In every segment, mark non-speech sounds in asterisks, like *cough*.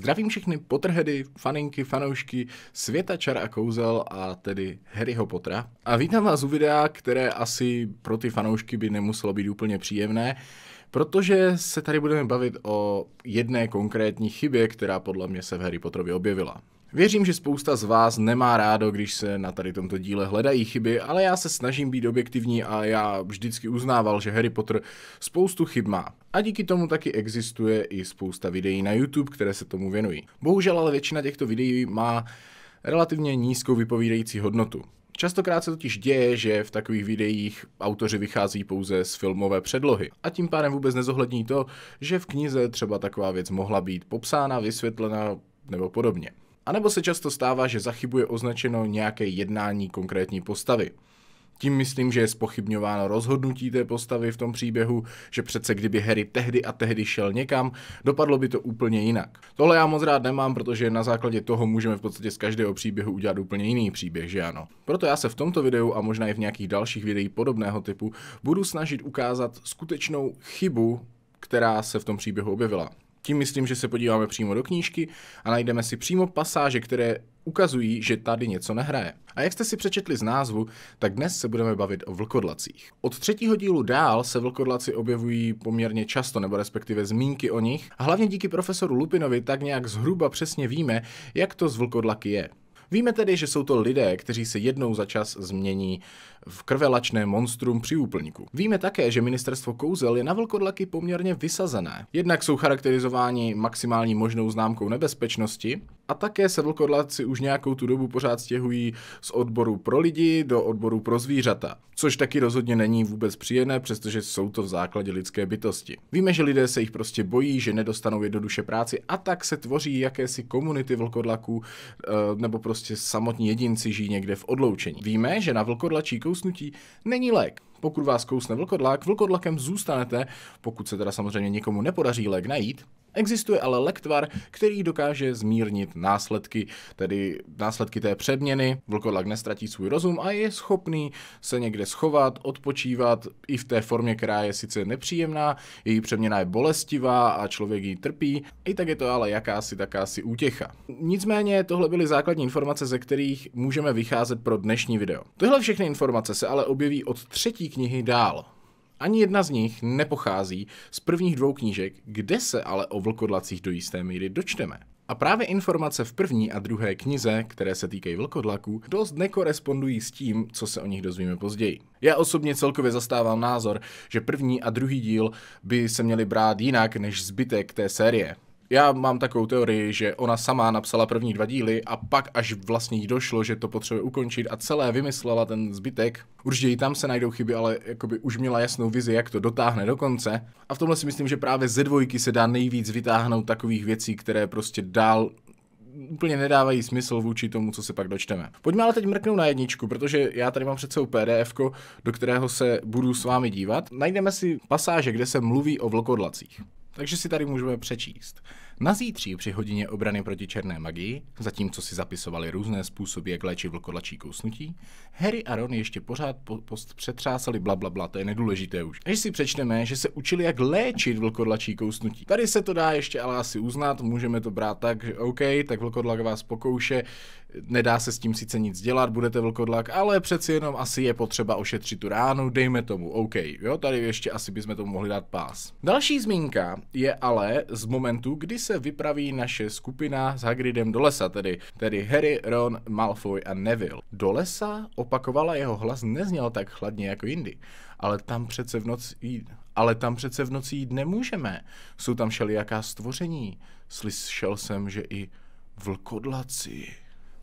Zdravím všechny Potterheady, faninky, fanoušky, světa čar a kouzel a tedy Harryho Pottera. A vítám vás u videa, které asi pro ty fanoušky by nemuselo být úplně příjemné, protože se tady budeme bavit o jedné konkrétní chybě, která podle mě se v Harry Potterovi objevila. Věřím, že spousta z vás nemá rádo, když se na tady tomto díle hledají chyby, ale já se snažím být objektivní a já vždycky uznával, že Harry Potter spoustu chyb má. A díky tomu taky existuje i spousta videí na YouTube, které se tomu věnují. Bohužel ale většina těchto videí má relativně nízkou vypovídající hodnotu. Častokrát se totiž děje, že v takových videích autoři vychází pouze z filmové předlohy a tím pádem vůbec nezohlední to, že v knize třeba taková věc mohla být popsána, vysvětlena nebo podobně anebo se často stává, že zachybuje označeno nějaké jednání konkrétní postavy. Tím myslím, že je spochybňováno rozhodnutí té postavy v tom příběhu, že přece kdyby Harry tehdy a tehdy šel někam, dopadlo by to úplně jinak. Tohle já moc rád nemám, protože na základě toho můžeme v podstatě z každého příběhu udělat úplně jiný příběh, že ano. Proto já se v tomto videu a možná i v nějakých dalších videích podobného typu budu snažit ukázat skutečnou chybu, která se v tom příběhu objevila. Tím myslím, že se podíváme přímo do knížky a najdeme si přímo pasáže, které ukazují, že tady něco nehraje. A jak jste si přečetli z názvu, tak dnes se budeme bavit o vlkodlacích. Od třetího dílu dál se vlkodlaci objevují poměrně často, nebo respektive zmínky o nich, a hlavně díky profesoru Lupinovi tak nějak zhruba přesně víme, jak to z vlkodlaky je. Víme tedy, že jsou to lidé, kteří se jednou za čas změní v krvelačné monstrum při úplníku. Víme také, že ministerstvo kouzel je na velkodlaky poměrně vysazené. Jednak jsou charakterizováni maximální možnou známkou nebezpečnosti a také se vlkodlaci už nějakou tu dobu pořád stěhují z odboru pro lidi do odboru pro zvířata, což taky rozhodně není vůbec příjemné, přestože jsou to v základě lidské bytosti. Víme, že lidé se jich prostě bojí, že nedostanou jednoduše práci a tak se tvoří jakési komunity vlkodlaků eh, nebo prostě samotní jedinci žijí někde v odloučení. Víme, že na vlkodlačí kousnutí není lék. Pokud vás kousne vlkodlak, vlkodlakem zůstanete, pokud se teda samozřejmě nikomu nepodaří lék najít. Existuje ale lektvar, který dokáže zmírnit následky, tedy následky té předměny. Vlkodlak nestratí svůj rozum a je schopný se někde schovat, odpočívat i v té formě, která je sice nepříjemná, její přeměna je bolestivá a člověk ji trpí, i tak je to ale jakási takási útěcha. Nicméně tohle byly základní informace, ze kterých můžeme vycházet pro dnešní video. Tyhle všechny informace se ale objeví od třetí knihy dál. Ani jedna z nich nepochází z prvních dvou knížek, kde se ale o vlkodlacích do jisté míry dočteme. A právě informace v první a druhé knize, které se týkají vlkodlaků, dost nekorespondují s tím, co se o nich dozvíme později. Já osobně celkově zastávám názor, že první a druhý díl by se měly brát jinak než zbytek té série. Já mám takovou teorii, že ona sama napsala první dva díly a pak až vlastně jí došlo, že to potřebuje ukončit a celé vymyslela ten zbytek. Určitě i tam se najdou chyby, ale jakoby už měla jasnou vizi, jak to dotáhne do konce. A v tomhle si myslím, že právě ze dvojky se dá nejvíc vytáhnout takových věcí, které prostě dál úplně nedávají smysl vůči tomu, co se pak dočteme. Pojďme ale teď mrknout na jedničku, protože já tady mám před sebou PDF, do kterého se budu s vámi dívat. Najdeme si pasáže, kde se mluví o vlkodlacích takže si tady můžeme přečíst. Na zítří při hodině obrany proti černé magii, zatímco si zapisovali různé způsoby, jak léčit vlkodlačí kousnutí, Harry a Ron ještě pořád po- post přetřásali bla, bla, bla, to je nedůležité už. Až si přečteme, že se učili, jak léčit vlkodlačí kousnutí. Tady se to dá ještě ale asi uznat, můžeme to brát tak, že OK, tak vlkodlak vás pokouše, nedá se s tím sice nic dělat, budete vlkodlak, ale přeci jenom asi je potřeba ošetřit tu ránu, dejme tomu, OK, jo, tady ještě asi bychom tomu mohli dát pás. Další zmínka je ale z momentu, kdy se vypraví naše skupina s Hagridem do lesa, tedy, tedy Harry, Ron, Malfoy a Neville. Do lesa opakovala jeho hlas nezněl tak chladně jako jindy, ale tam přece v noci jít, ale tam přece v noci jít nemůžeme. Jsou tam šelijaká stvoření. Slyšel jsem, že i vlkodlaci.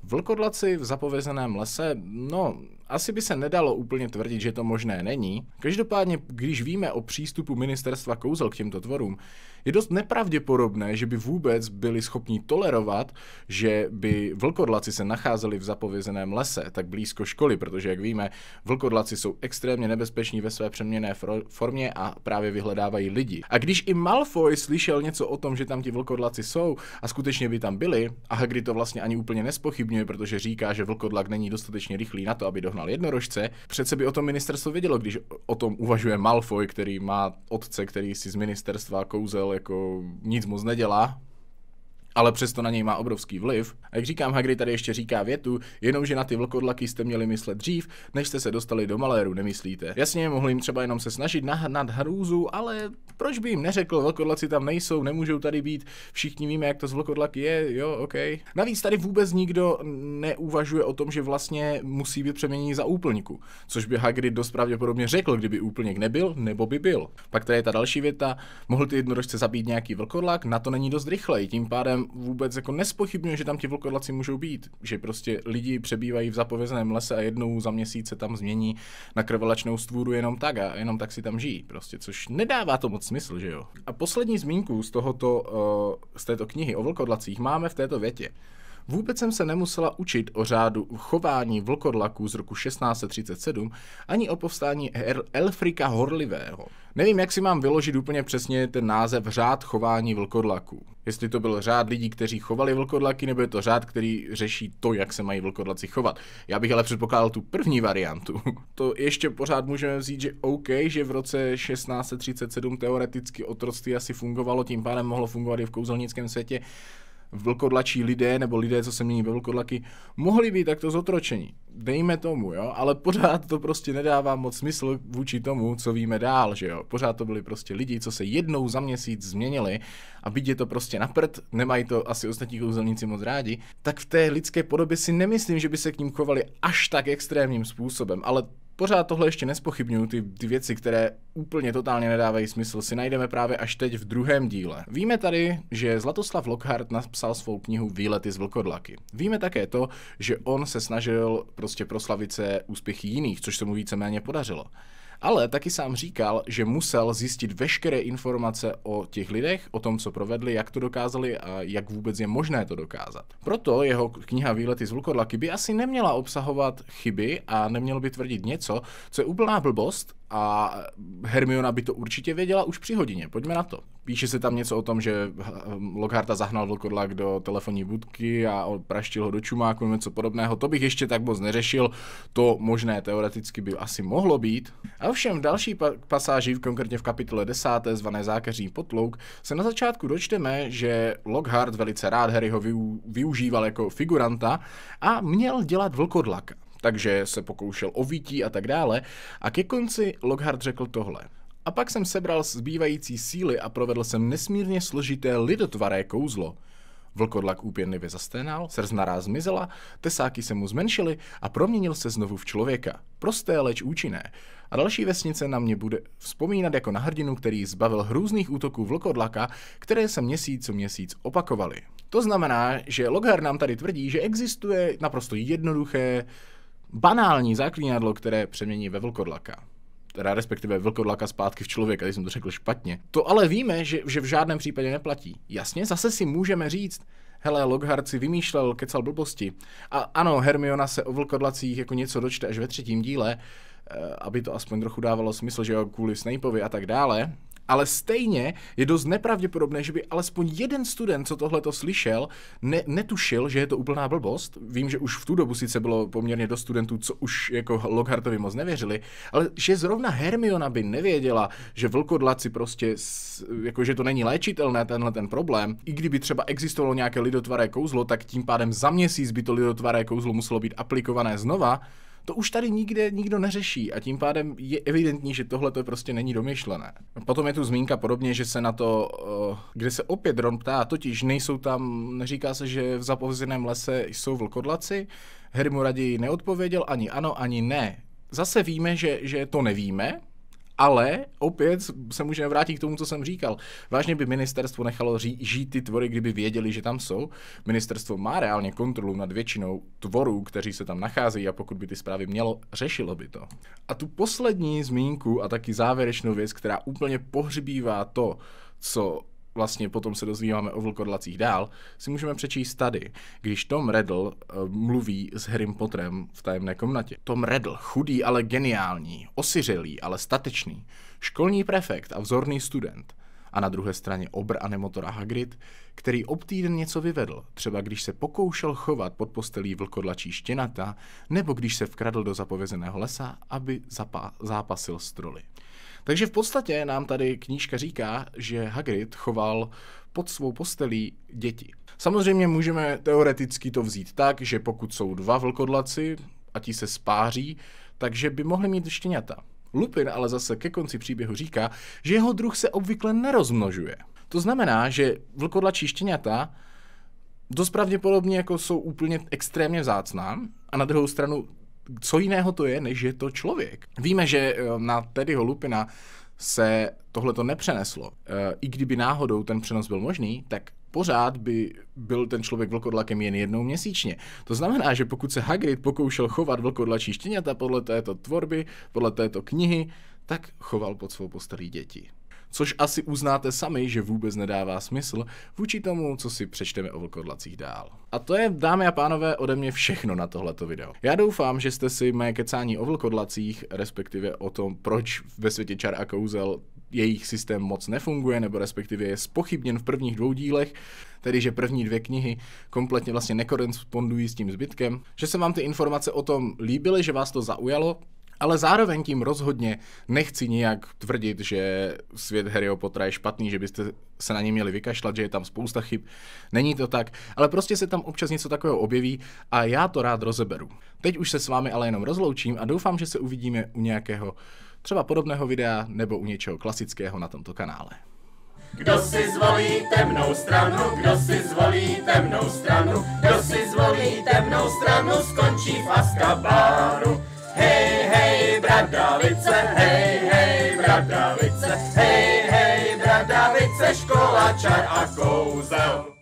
Vlkodlaci v zapovězeném lese, no, asi by se nedalo úplně tvrdit, že to možné není. Každopádně, když víme o přístupu ministerstva kouzel k těmto tvorům, je dost nepravděpodobné, že by vůbec byli schopni tolerovat, že by vlkodlaci se nacházeli v zapovězeném lese tak blízko školy, protože, jak víme, vlkodlaci jsou extrémně nebezpeční ve své přeměné formě a právě vyhledávají lidi. A když i Malfoy slyšel něco o tom, že tam ti vlkodlaci jsou a skutečně by tam byli, a Hagrid to vlastně ani úplně nespochybnil, zpochybňuje, protože říká, že vlkodlak není dostatečně rychlý na to, aby dohnal jednorožce. Přece by o tom ministerstvo vědělo, když o tom uvažuje Malfoy, který má otce, který si z ministerstva kouzel jako nic moc nedělá, ale přesto na něj má obrovský vliv. A jak říkám, Hagrid tady ještě říká větu, jenomže na ty vlkodlaky jste měli myslet dřív, než jste se dostali do maléru, nemyslíte? Jasně, mohli jim třeba jenom se snažit nahnat hrůzu, ale proč by jim neřekl, vlkodlaci tam nejsou, nemůžou tady být, všichni víme, jak to z vlkodlaky je, jo, OK. Navíc tady vůbec nikdo neuvažuje o tom, že vlastně musí být přeměněný za úplňku, což by Hagrid dost pravděpodobně řekl, kdyby úplněk nebyl, nebo by byl. Pak tady je ta další věta, mohl ty jednorožce zabít nějaký vlkodlak, na to není dost rychle, tím pádem vůbec jako nespochybňuje, že tam ti vlkodlaci můžou být, že prostě lidi přebývají v zapovězeném lese a jednou za měsíc se tam změní na krvelačnou stvůru jenom tak a jenom tak si tam žijí prostě, což nedává to moc smysl, že jo. A poslední zmínku z tohoto, eh, z této knihy o vlkodlacích máme v této větě. Vůbec jsem se nemusela učit o řádu chování vlkodlaků z roku 1637 ani o povstání El- Elfrika Horlivého. Nevím, jak si mám vyložit úplně přesně ten název řád chování vlkodlaků. Jestli to byl řád lidí, kteří chovali vlkodlaky, nebo je to řád, který řeší to, jak se mají vlkodlaci chovat. Já bych ale předpokládal tu první variantu. *laughs* to ještě pořád můžeme vzít, že OK, že v roce 1637 teoreticky otroctví asi fungovalo, tím pádem mohlo fungovat i v kouzelnickém světě vlkodlačí lidé nebo lidé, co se mění ve vlkodlaky, mohli být takto zotročení. Dejme tomu, jo, ale pořád to prostě nedává moc smysl vůči tomu, co víme dál, že jo. Pořád to byli prostě lidi, co se jednou za měsíc změnili a byť je to prostě na prd, nemají to asi ostatní kouzelníci moc rádi, tak v té lidské podobě si nemyslím, že by se k ním chovali až tak extrémním způsobem, ale pořád tohle ještě nespochybnuju, ty, ty věci, které úplně totálně nedávají smysl, si najdeme právě až teď v druhém díle. Víme tady, že Zlatoslav Lockhart napsal svou knihu Výlety z vlkodlaky. Víme také to, že on se snažil prostě proslavit se úspěchy jiných, což se mu víceméně podařilo. Ale taky sám říkal, že musel zjistit veškeré informace o těch lidech, o tom, co provedli, jak to dokázali a jak vůbec je možné to dokázat. Proto jeho kniha Výlety z vlkodlaky by asi neměla obsahovat chyby a neměl by tvrdit něco, co je úplná blbost a Hermiona by to určitě věděla už při hodině, pojďme na to. Píše se tam něco o tom, že hm, Lockharta zahnal vlkodlak do telefonní budky a praštil ho do čumáku, něco podobného. To bych ještě tak moc neřešil, to možné teoreticky by asi mohlo být. A ovšem v další pa- pasáži, konkrétně v kapitole 10, zvané Zákeřní potlouk, se na začátku dočteme, že Lockhart velice rád Harryho vyu- využíval jako figuranta a měl dělat vlkodlaka takže se pokoušel o vítí a tak dále a ke konci Lockhart řekl tohle. A pak jsem sebral zbývající síly a provedl jsem nesmírně složité lidotvaré kouzlo. Vlkodlak úpěnlivě zasténal, srz naráz zmizela, tesáky se mu zmenšily a proměnil se znovu v člověka. Prosté, leč účinné. A další vesnice na mě bude vzpomínat jako na hrdinu, který zbavil hrůzných útoků vlkodlaka, které se měsíc co měsíc opakovaly. To znamená, že Loghar nám tady tvrdí, že existuje naprosto jednoduché banální zaklínadlo, které přemění ve vlkodlaka teda respektive vlkodlaka zpátky v člověka, když jsem to řekl špatně. To ale víme, že, že v žádném případě neplatí. Jasně, zase si můžeme říct, hele, Lockhart si vymýšlel, kecal blbosti. A ano, Hermiona se o vlkodlacích jako něco dočte až ve třetím díle, eh, aby to aspoň trochu dávalo smysl, že jo, kvůli Snapeovi a tak dále, ale stejně je dost nepravděpodobné, že by alespoň jeden student, co tohle to slyšel, ne, netušil, že je to úplná blbost. Vím, že už v tu dobu sice bylo poměrně dost studentů, co už jako Lockhartovi moc nevěřili, ale že zrovna Hermiona by nevěděla, že vlkodlaci prostě, jako že to není léčitelné, tenhle ten problém. I kdyby třeba existovalo nějaké lidotvaré kouzlo, tak tím pádem za měsíc by to lidotvaré kouzlo muselo být aplikované znova, to už tady nikde nikdo neřeší a tím pádem je evidentní, že tohle to prostě není domyšlené. Potom je tu zmínka podobně, že se na to, eh, kde se opět Ron ptá, totiž nejsou tam, neříká se, že v zapovězeném lese jsou vlkodlaci, Harry mu raději neodpověděl ani ano, ani ne. Zase víme, že, že to nevíme, ale opět se můžeme vrátit k tomu, co jsem říkal. Vážně by ministerstvo nechalo ří, žít ty tvory, kdyby věděli, že tam jsou. Ministerstvo má reálně kontrolu nad většinou tvorů, kteří se tam nacházejí a pokud by ty zprávy mělo, řešilo by to. A tu poslední zmínku a taky závěrečnou věc, která úplně pohřbívá to, co vlastně potom se dozvíváme o vlkodlacích dál, si můžeme přečíst tady, když Tom Riddle eh, mluví s Harrym Potterem v tajemné komnatě. Tom Riddle, chudý, ale geniální, osiřelý, ale statečný, školní prefekt a vzorný student. A na druhé straně obr a nemotora Hagrid, který týden něco vyvedl, třeba když se pokoušel chovat pod postelí vlkodlačí štěnata, nebo když se vkradl do zapovězeného lesa, aby zapa- zápasil s troly. Takže v podstatě nám tady knížka říká, že Hagrid choval pod svou postelí děti. Samozřejmě můžeme teoreticky to vzít tak, že pokud jsou dva vlkodlaci a ti se spáří, takže by mohli mít štěňata. Lupin ale zase ke konci příběhu říká, že jeho druh se obvykle nerozmnožuje. To znamená, že vlkodlačí štěňata dost pravděpodobně jako jsou úplně extrémně vzácná a na druhou stranu co jiného to je, než je to člověk. Víme, že eh, na tedy Lupina se tohle to nepřeneslo. Eh, I kdyby náhodou ten přenos byl možný, tak pořád by byl ten člověk vlkodlakem jen jednou měsíčně. To znamená, že pokud se Hagrid pokoušel chovat vlkodlačí štěňata podle této tvorby, podle této knihy, tak choval pod svou postelí děti což asi uznáte sami, že vůbec nedává smysl vůči tomu, co si přečteme o vlkodlacích dál. A to je, dámy a pánové, ode mě všechno na tohleto video. Já doufám, že jste si mé kecání o vlkodlacích, respektive o tom, proč ve světě čar a kouzel jejich systém moc nefunguje, nebo respektive je spochybněn v prvních dvou dílech, tedy že první dvě knihy kompletně vlastně nekorespondují s tím zbytkem. Že se vám ty informace o tom líbily, že vás to zaujalo, ale zároveň tím rozhodně nechci nijak tvrdit, že svět Harryho Pottera je špatný, že byste se na něj měli vykašlat, že je tam spousta chyb. Není to tak, ale prostě se tam občas něco takového objeví a já to rád rozeberu. Teď už se s vámi ale jenom rozloučím a doufám, že se uvidíme u nějakého třeba podobného videa nebo u něčeho klasického na tomto kanále. Kdo si zvolí temnou stranu, kdo si zvolí temnou stranu, kdo si zvolí temnou stranu, skončí v Askabáru hej, hej, bradavice, hej, hej, bradavice, hej, hej, bradavice, škola čar a kouzel.